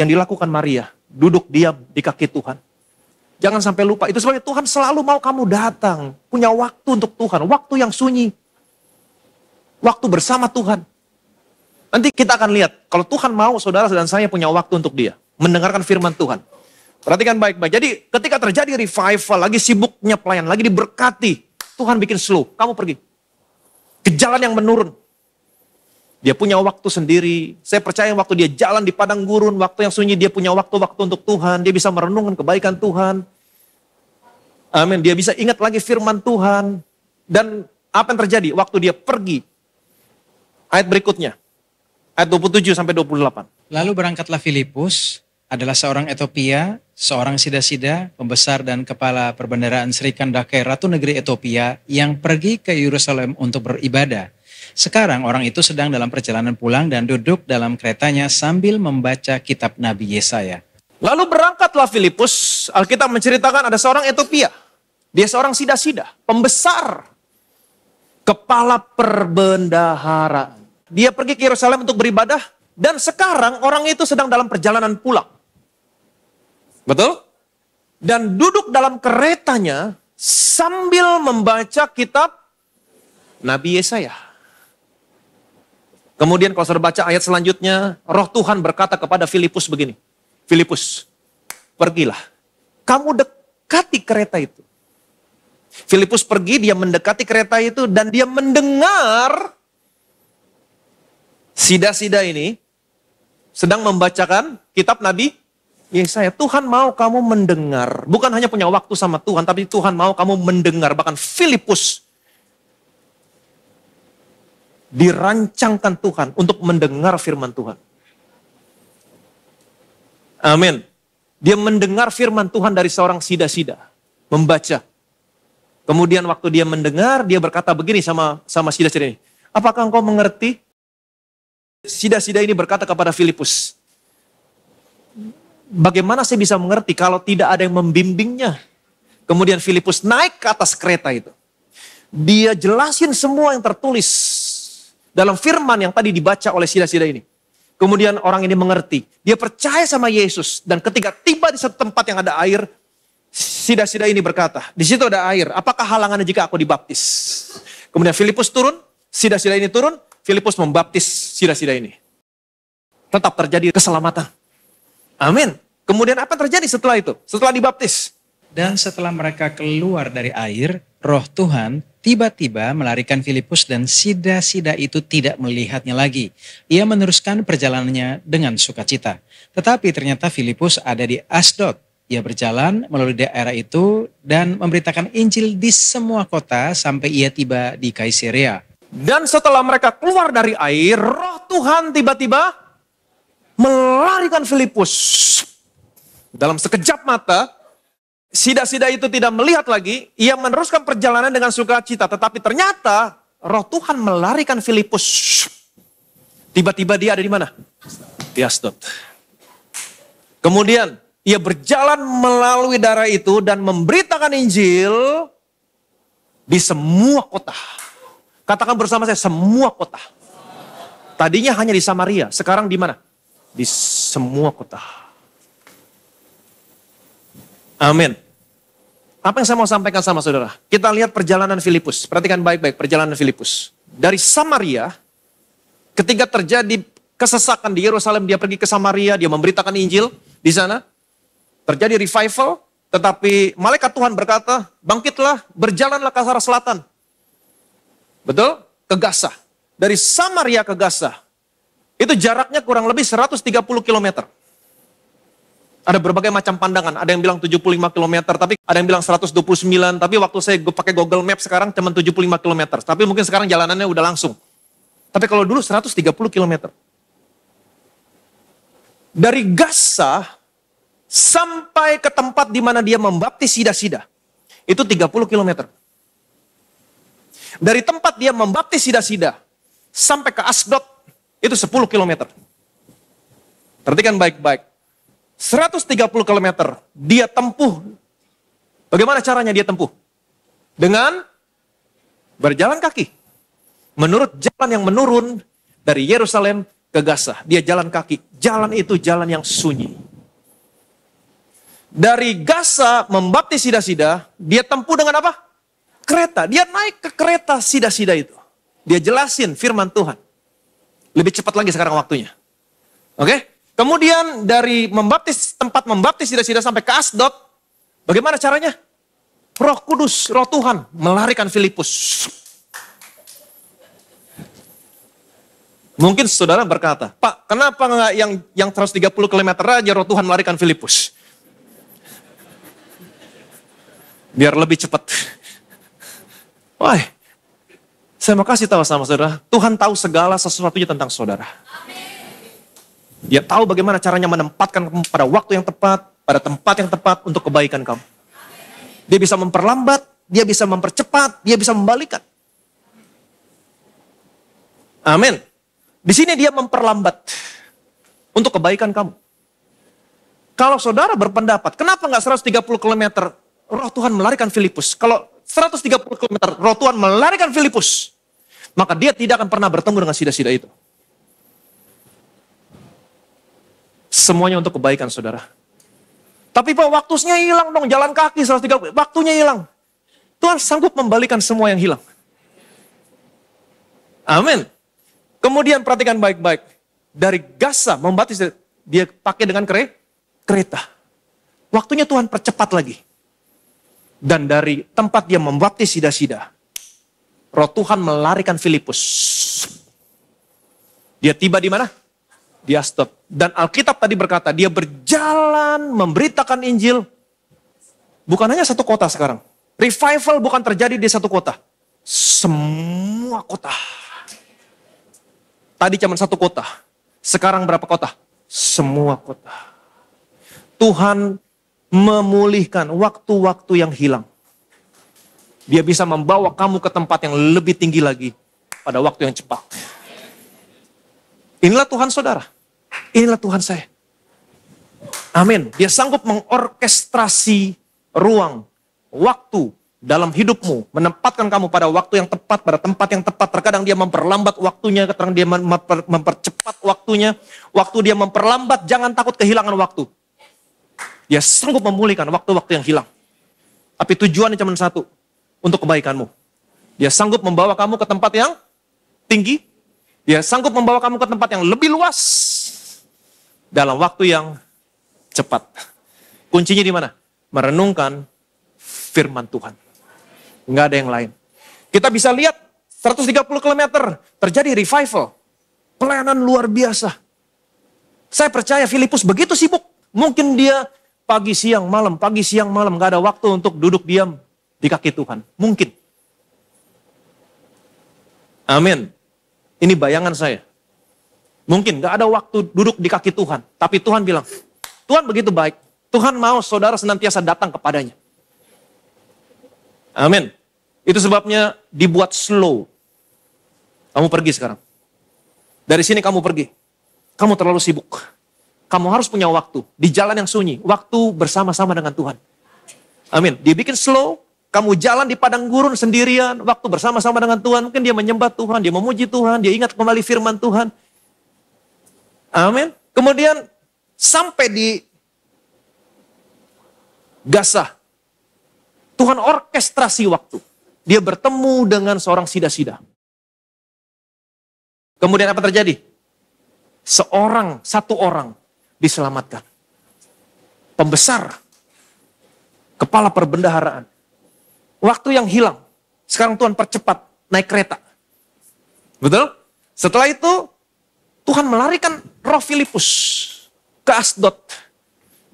yang dilakukan Maria. Duduk diam di kaki Tuhan. Jangan sampai lupa. Itu sebabnya Tuhan selalu mau kamu datang. Punya waktu untuk Tuhan. Waktu yang sunyi. Waktu bersama Tuhan. Nanti kita akan lihat, kalau Tuhan mau saudara dan saya punya waktu untuk dia. Mendengarkan firman Tuhan. Perhatikan baik-baik. Jadi ketika terjadi revival, lagi sibuknya pelayan, lagi diberkati. Tuhan bikin slow, kamu pergi. Ke jalan yang menurun. Dia punya waktu sendiri. Saya percaya waktu dia jalan di padang gurun, waktu yang sunyi, dia punya waktu-waktu untuk Tuhan. Dia bisa merenungkan kebaikan Tuhan. Amin. Dia bisa ingat lagi firman Tuhan. Dan apa yang terjadi? Waktu dia pergi. Ayat berikutnya. Eh, ayat 27 sampai 28. Lalu berangkatlah Filipus, adalah seorang Etopia, seorang sida-sida, pembesar dan kepala perbendaraan Sri Kandakai Ratu Negeri Etopia yang pergi ke Yerusalem untuk beribadah. Sekarang orang itu sedang dalam perjalanan pulang dan duduk dalam keretanya sambil membaca kitab Nabi Yesaya. Lalu berangkatlah Filipus, Alkitab menceritakan ada seorang Etopia. Dia seorang sida-sida, pembesar, kepala perbendaharaan. Dia pergi ke Yerusalem untuk beribadah dan sekarang orang itu sedang dalam perjalanan pulang. Betul? Dan duduk dalam keretanya sambil membaca kitab Nabi Yesaya. Kemudian kalau saudara baca ayat selanjutnya, roh Tuhan berkata kepada Filipus begini, Filipus, pergilah, kamu dekati kereta itu. Filipus pergi, dia mendekati kereta itu dan dia mendengar Sida-sida ini sedang membacakan kitab Nabi Yesaya. Tuhan mau kamu mendengar. Bukan hanya punya waktu sama Tuhan, tapi Tuhan mau kamu mendengar. Bahkan Filipus dirancangkan Tuhan untuk mendengar firman Tuhan. Amin. Dia mendengar firman Tuhan dari seorang sida-sida. Membaca. Kemudian waktu dia mendengar, dia berkata begini sama sama sida-sida ini. Apakah engkau mengerti Sida-sida ini berkata kepada Filipus, bagaimana saya bisa mengerti kalau tidak ada yang membimbingnya? Kemudian Filipus naik ke atas kereta itu. Dia jelasin semua yang tertulis dalam firman yang tadi dibaca oleh sida-sida ini. Kemudian orang ini mengerti. Dia percaya sama Yesus. Dan ketika tiba di satu tempat yang ada air, sida-sida ini berkata, di situ ada air, apakah halangannya jika aku dibaptis? Kemudian Filipus turun, sida-sida ini turun, Filipus membaptis sida-sida ini. Tetap terjadi keselamatan. Amin. Kemudian apa terjadi setelah itu? Setelah dibaptis. Dan setelah mereka keluar dari air, roh Tuhan tiba-tiba melarikan Filipus dan sida-sida itu tidak melihatnya lagi. Ia meneruskan perjalanannya dengan sukacita. Tetapi ternyata Filipus ada di Asdod. Ia berjalan melalui daerah itu dan memberitakan Injil di semua kota sampai ia tiba di Kaisarea. Dan setelah mereka keluar dari air, roh Tuhan tiba-tiba melarikan Filipus. Dalam sekejap mata, sida-sida itu tidak melihat lagi, ia meneruskan perjalanan dengan sukacita. Tetapi ternyata roh Tuhan melarikan Filipus. Tiba-tiba dia ada di mana? Di Kemudian ia berjalan melalui darah itu dan memberitakan Injil di semua kota. Katakan bersama saya, semua kota. Tadinya hanya di Samaria, sekarang di mana? Di semua kota. Amin. Apa yang saya mau sampaikan sama saudara? Kita lihat perjalanan Filipus. Perhatikan baik-baik perjalanan Filipus. Dari Samaria, ketika terjadi kesesakan di Yerusalem, dia pergi ke Samaria, dia memberitakan Injil di sana. Terjadi revival, tetapi malaikat Tuhan berkata, bangkitlah, berjalanlah ke arah selatan. Betul? Ke Gaza. Dari Samaria ke Gaza. Itu jaraknya kurang lebih 130 km. Ada berbagai macam pandangan. Ada yang bilang 75 km, tapi ada yang bilang 129. Tapi waktu saya pakai Google Maps sekarang cuma 75 km. Tapi mungkin sekarang jalanannya udah langsung. Tapi kalau dulu 130 km. Dari Gaza sampai ke tempat di mana dia membaptis sida-sida. Itu 30 kilometer. Dari tempat dia membaptis sida-sida sampai ke Asdod itu 10 km. Perhatikan baik-baik. 130 km dia tempuh. Bagaimana caranya dia tempuh? Dengan berjalan kaki. Menurut jalan yang menurun dari Yerusalem ke Gaza. Dia jalan kaki. Jalan itu jalan yang sunyi. Dari Gaza membaptis sida-sida, dia tempuh dengan apa? kereta, dia naik ke kereta sida-sida itu. Dia jelasin firman Tuhan. Lebih cepat lagi sekarang waktunya. Oke? Kemudian dari membaptis tempat membaptis sida-sida sampai ke Asdod, bagaimana caranya? Roh Kudus, Roh Tuhan melarikan Filipus. Mungkin saudara berkata, Pak, kenapa nggak yang yang 130 km aja roh Tuhan melarikan Filipus? Biar lebih cepat. Wah, saya mau kasih tahu sama saudara, Tuhan tahu segala sesuatunya tentang saudara. Dia tahu bagaimana caranya menempatkan kamu pada waktu yang tepat, pada tempat yang tepat untuk kebaikan kamu. Dia bisa memperlambat, dia bisa mempercepat, dia bisa membalikan. Amin. Di sini dia memperlambat untuk kebaikan kamu. Kalau saudara berpendapat, kenapa nggak 130 km? Roh Tuhan melarikan Filipus. Kalau 130 km, roh Tuhan melarikan Filipus. Maka dia tidak akan pernah bertemu dengan sida-sida itu. Semuanya untuk kebaikan saudara. Tapi Pak, waktunya hilang dong, jalan kaki 130, waktunya hilang. Tuhan sanggup membalikan semua yang hilang. Amin. Kemudian perhatikan baik-baik. Dari Gaza membatis dia pakai dengan kereta. Waktunya Tuhan percepat lagi dan dari tempat dia membaptis sida-sida, roh Tuhan melarikan Filipus. Dia tiba di mana? Di Astot. Dan Alkitab tadi berkata, dia berjalan memberitakan Injil. Bukan hanya satu kota sekarang. Revival bukan terjadi di satu kota. Semua kota. Tadi cuma satu kota. Sekarang berapa kota? Semua kota. Tuhan memulihkan waktu-waktu yang hilang. Dia bisa membawa kamu ke tempat yang lebih tinggi lagi pada waktu yang cepat. Inilah Tuhan saudara. Inilah Tuhan saya. Amin. Dia sanggup mengorkestrasi ruang, waktu dalam hidupmu, menempatkan kamu pada waktu yang tepat, pada tempat yang tepat. Terkadang dia memperlambat waktunya, terkadang dia memper, mempercepat waktunya. Waktu dia memperlambat, jangan takut kehilangan waktu. Dia sanggup memulihkan waktu-waktu yang hilang. Tapi tujuannya cuma satu, untuk kebaikanmu. Dia sanggup membawa kamu ke tempat yang tinggi. Dia sanggup membawa kamu ke tempat yang lebih luas dalam waktu yang cepat. Kuncinya di mana? Merenungkan firman Tuhan. Enggak ada yang lain. Kita bisa lihat 130 km terjadi revival. Pelayanan luar biasa. Saya percaya Filipus begitu sibuk. Mungkin dia pagi siang malam, pagi siang malam, gak ada waktu untuk duduk diam di kaki Tuhan. Mungkin. Amin. Ini bayangan saya. Mungkin gak ada waktu duduk di kaki Tuhan. Tapi Tuhan bilang, Tuhan begitu baik. Tuhan mau saudara senantiasa datang kepadanya. Amin. Itu sebabnya dibuat slow. Kamu pergi sekarang. Dari sini kamu pergi. Kamu terlalu sibuk kamu harus punya waktu di jalan yang sunyi, waktu bersama-sama dengan Tuhan. Amin. Dia bikin slow, kamu jalan di padang gurun sendirian, waktu bersama-sama dengan Tuhan. Mungkin dia menyembah Tuhan, dia memuji Tuhan, dia ingat kembali firman Tuhan. Amin. Kemudian sampai di Gaza, Tuhan orkestrasi waktu. Dia bertemu dengan seorang sida-sida. Kemudian apa terjadi? Seorang, satu orang diselamatkan. Pembesar, kepala perbendaharaan. Waktu yang hilang, sekarang Tuhan percepat naik kereta. Betul? Setelah itu, Tuhan melarikan roh Filipus ke Asdot.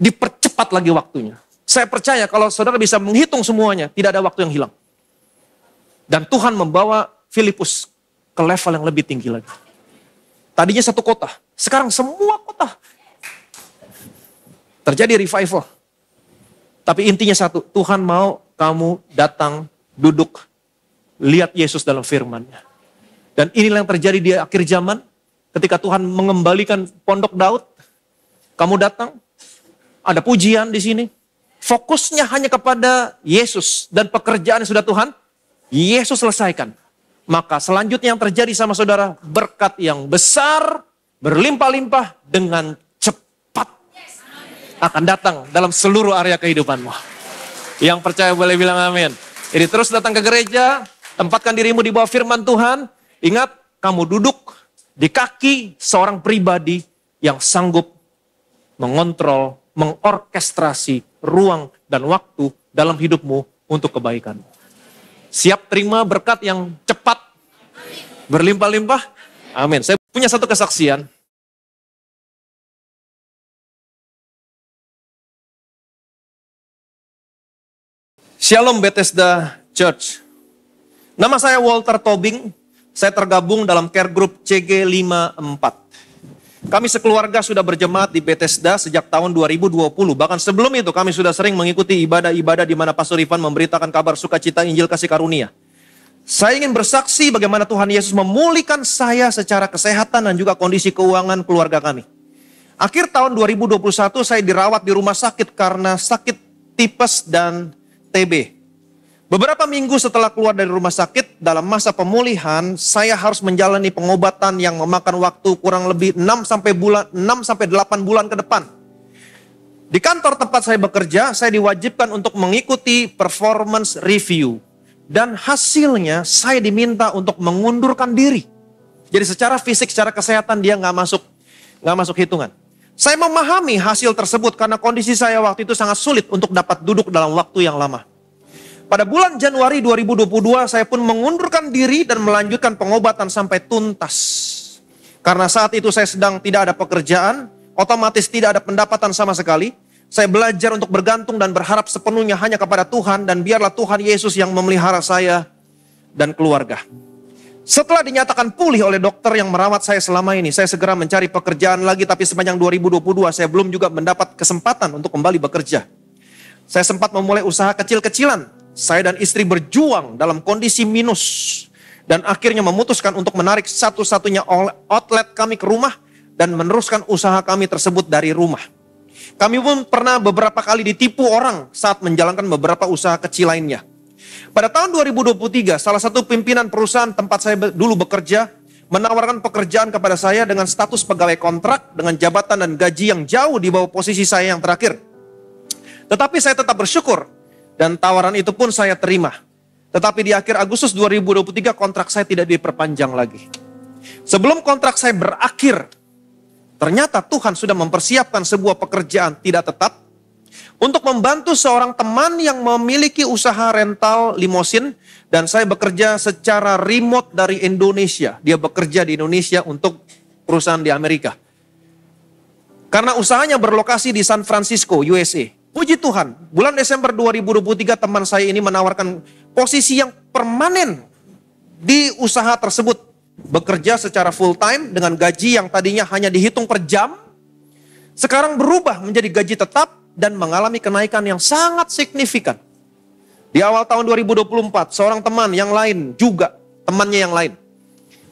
Dipercepat lagi waktunya. Saya percaya kalau saudara bisa menghitung semuanya, tidak ada waktu yang hilang. Dan Tuhan membawa Filipus ke level yang lebih tinggi lagi. Tadinya satu kota, sekarang semua kota Terjadi revival. Tapi intinya satu, Tuhan mau kamu datang, duduk, lihat Yesus dalam firman-Nya. Dan inilah yang terjadi di akhir zaman, ketika Tuhan mengembalikan pondok Daud, kamu datang, ada pujian di sini, fokusnya hanya kepada Yesus dan pekerjaan yang sudah Tuhan, Yesus selesaikan. Maka selanjutnya yang terjadi sama saudara, berkat yang besar, berlimpah-limpah dengan akan datang dalam seluruh area kehidupanmu. Yang percaya boleh bilang amin. Jadi terus datang ke gereja, tempatkan dirimu di bawah firman Tuhan. Ingat, kamu duduk di kaki seorang pribadi yang sanggup mengontrol, mengorkestrasi ruang dan waktu dalam hidupmu untuk kebaikan. Siap terima berkat yang cepat, berlimpah-limpah. Amin. Saya punya satu kesaksian. Shalom Bethesda Church. Nama saya Walter Tobing. Saya tergabung dalam care group CG54. Kami sekeluarga sudah berjemaat di Bethesda sejak tahun 2020. Bahkan sebelum itu kami sudah sering mengikuti ibadah-ibadah di mana Pastor Ivan memberitakan kabar sukacita Injil kasih karunia. Saya ingin bersaksi bagaimana Tuhan Yesus memulihkan saya secara kesehatan dan juga kondisi keuangan keluarga kami. Akhir tahun 2021 saya dirawat di rumah sakit karena sakit tipes dan TB. Beberapa minggu setelah keluar dari rumah sakit, dalam masa pemulihan, saya harus menjalani pengobatan yang memakan waktu kurang lebih 6 sampai bulan 6 sampai 8 bulan ke depan. Di kantor tempat saya bekerja, saya diwajibkan untuk mengikuti performance review dan hasilnya saya diminta untuk mengundurkan diri. Jadi secara fisik, secara kesehatan dia nggak masuk nggak masuk hitungan. Saya memahami hasil tersebut karena kondisi saya waktu itu sangat sulit untuk dapat duduk dalam waktu yang lama. Pada bulan Januari 2022 saya pun mengundurkan diri dan melanjutkan pengobatan sampai tuntas. Karena saat itu saya sedang tidak ada pekerjaan, otomatis tidak ada pendapatan sama sekali. Saya belajar untuk bergantung dan berharap sepenuhnya hanya kepada Tuhan dan biarlah Tuhan Yesus yang memelihara saya dan keluarga. Setelah dinyatakan pulih oleh dokter yang merawat saya selama ini, saya segera mencari pekerjaan lagi tapi sepanjang 2022 saya belum juga mendapat kesempatan untuk kembali bekerja. Saya sempat memulai usaha kecil-kecilan. Saya dan istri berjuang dalam kondisi minus dan akhirnya memutuskan untuk menarik satu-satunya outlet kami ke rumah dan meneruskan usaha kami tersebut dari rumah. Kami pun pernah beberapa kali ditipu orang saat menjalankan beberapa usaha kecil lainnya. Pada tahun 2023, salah satu pimpinan perusahaan tempat saya dulu bekerja menawarkan pekerjaan kepada saya dengan status pegawai kontrak dengan jabatan dan gaji yang jauh di bawah posisi saya yang terakhir. Tetapi saya tetap bersyukur dan tawaran itu pun saya terima. Tetapi di akhir Agustus 2023 kontrak saya tidak diperpanjang lagi. Sebelum kontrak saya berakhir, ternyata Tuhan sudah mempersiapkan sebuah pekerjaan tidak tetap untuk membantu seorang teman yang memiliki usaha rental limosin dan saya bekerja secara remote dari Indonesia. Dia bekerja di Indonesia untuk perusahaan di Amerika. Karena usahanya berlokasi di San Francisco, USA. Puji Tuhan, bulan Desember 2023 teman saya ini menawarkan posisi yang permanen di usaha tersebut. Bekerja secara full time dengan gaji yang tadinya hanya dihitung per jam. Sekarang berubah menjadi gaji tetap dan mengalami kenaikan yang sangat signifikan. Di awal tahun 2024, seorang teman yang lain juga, temannya yang lain,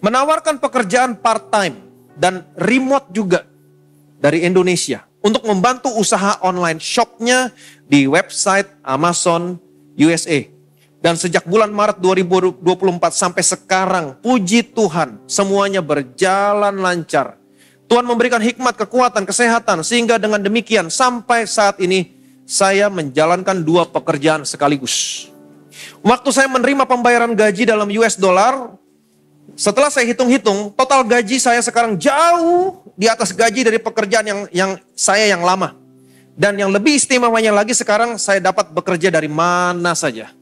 menawarkan pekerjaan part-time dan remote juga dari Indonesia untuk membantu usaha online shopnya di website Amazon USA. Dan sejak bulan Maret 2024 sampai sekarang, puji Tuhan, semuanya berjalan lancar. Tuhan memberikan hikmat, kekuatan, kesehatan sehingga dengan demikian sampai saat ini saya menjalankan dua pekerjaan sekaligus. Waktu saya menerima pembayaran gaji dalam US dollar, setelah saya hitung-hitung, total gaji saya sekarang jauh di atas gaji dari pekerjaan yang yang saya yang lama. Dan yang lebih istimewanya lagi sekarang saya dapat bekerja dari mana saja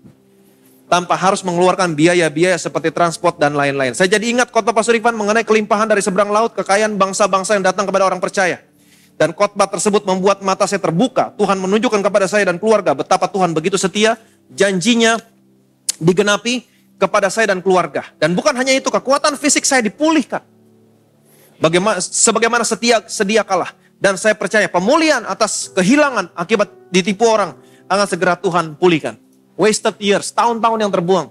tanpa harus mengeluarkan biaya-biaya seperti transport dan lain-lain. Saya jadi ingat khotbah Pastor Ivan mengenai kelimpahan dari seberang laut kekayaan bangsa-bangsa yang datang kepada orang percaya. Dan khotbah tersebut membuat mata saya terbuka. Tuhan menunjukkan kepada saya dan keluarga betapa Tuhan begitu setia, janjinya digenapi kepada saya dan keluarga. Dan bukan hanya itu, kekuatan fisik saya dipulihkan. Bagaimana sebagaimana setia sedia kalah dan saya percaya pemulihan atas kehilangan akibat ditipu orang akan segera Tuhan pulihkan wasted years, tahun-tahun yang terbuang.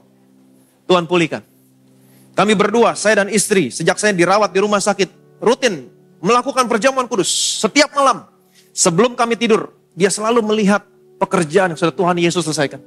Tuhan pulihkan. Kami berdua, saya dan istri, sejak saya dirawat di rumah sakit, rutin melakukan perjamuan kudus setiap malam. Sebelum kami tidur, dia selalu melihat pekerjaan yang sudah Tuhan Yesus selesaikan.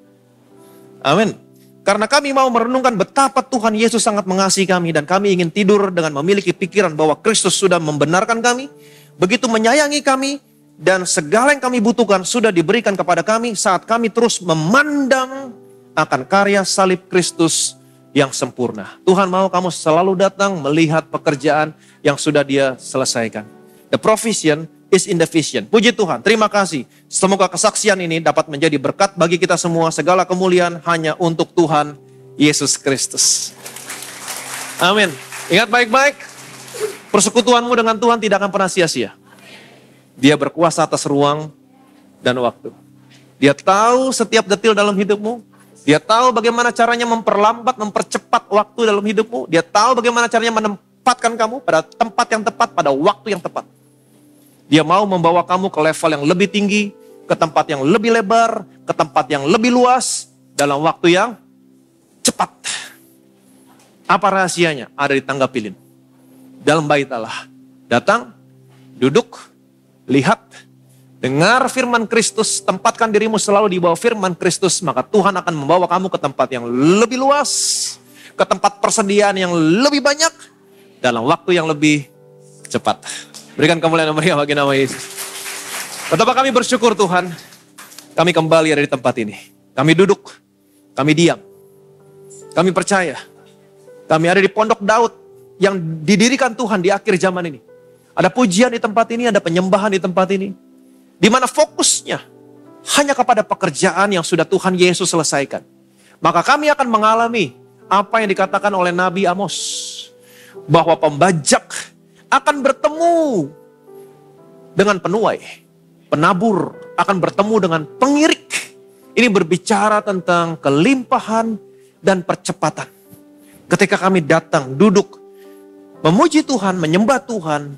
Amin. Karena kami mau merenungkan betapa Tuhan Yesus sangat mengasihi kami dan kami ingin tidur dengan memiliki pikiran bahwa Kristus sudah membenarkan kami, begitu menyayangi kami, dan segala yang kami butuhkan sudah diberikan kepada kami saat kami terus memandang akan karya salib Kristus yang sempurna. Tuhan mau kamu selalu datang melihat pekerjaan yang sudah dia selesaikan. The provision is in the vision. Puji Tuhan, terima kasih. Semoga kesaksian ini dapat menjadi berkat bagi kita semua. Segala kemuliaan hanya untuk Tuhan Yesus Kristus. Amin. Ingat baik-baik, persekutuanmu dengan Tuhan tidak akan pernah sia-sia. Dia berkuasa atas ruang dan waktu. Dia tahu setiap detil dalam hidupmu. Dia tahu bagaimana caranya memperlambat, mempercepat waktu dalam hidupmu. Dia tahu bagaimana caranya menempatkan kamu pada tempat yang tepat, pada waktu yang tepat. Dia mau membawa kamu ke level yang lebih tinggi, ke tempat yang lebih lebar, ke tempat yang lebih luas, dalam waktu yang cepat. Apa rahasianya? Ada di tangga pilin. Dalam bait Allah. Datang, duduk, Lihat, dengar firman Kristus, tempatkan dirimu selalu di bawah firman Kristus, maka Tuhan akan membawa kamu ke tempat yang lebih luas, ke tempat persediaan yang lebih banyak, dalam waktu yang lebih cepat. Berikan kemuliaan yang meriah bagi nama Yesus. Betapa kami bersyukur Tuhan, kami kembali ada di tempat ini. Kami duduk, kami diam, kami percaya. Kami ada di pondok Daud yang didirikan Tuhan di akhir zaman ini. Ada pujian di tempat ini, ada penyembahan di tempat ini. Di mana fokusnya hanya kepada pekerjaan yang sudah Tuhan Yesus selesaikan. Maka kami akan mengalami apa yang dikatakan oleh Nabi Amos. Bahwa pembajak akan bertemu dengan penuai. Penabur akan bertemu dengan pengirik. Ini berbicara tentang kelimpahan dan percepatan. Ketika kami datang, duduk, memuji Tuhan, menyembah Tuhan,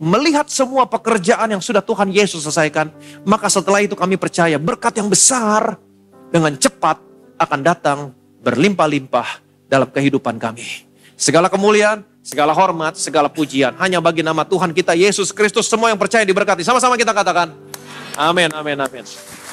melihat semua pekerjaan yang sudah Tuhan Yesus selesaikan, maka setelah itu kami percaya berkat yang besar dengan cepat akan datang berlimpah-limpah dalam kehidupan kami. Segala kemuliaan, segala hormat, segala pujian hanya bagi nama Tuhan kita Yesus Kristus. Semua yang percaya diberkati. Sama-sama kita katakan. Amin, amin, amin.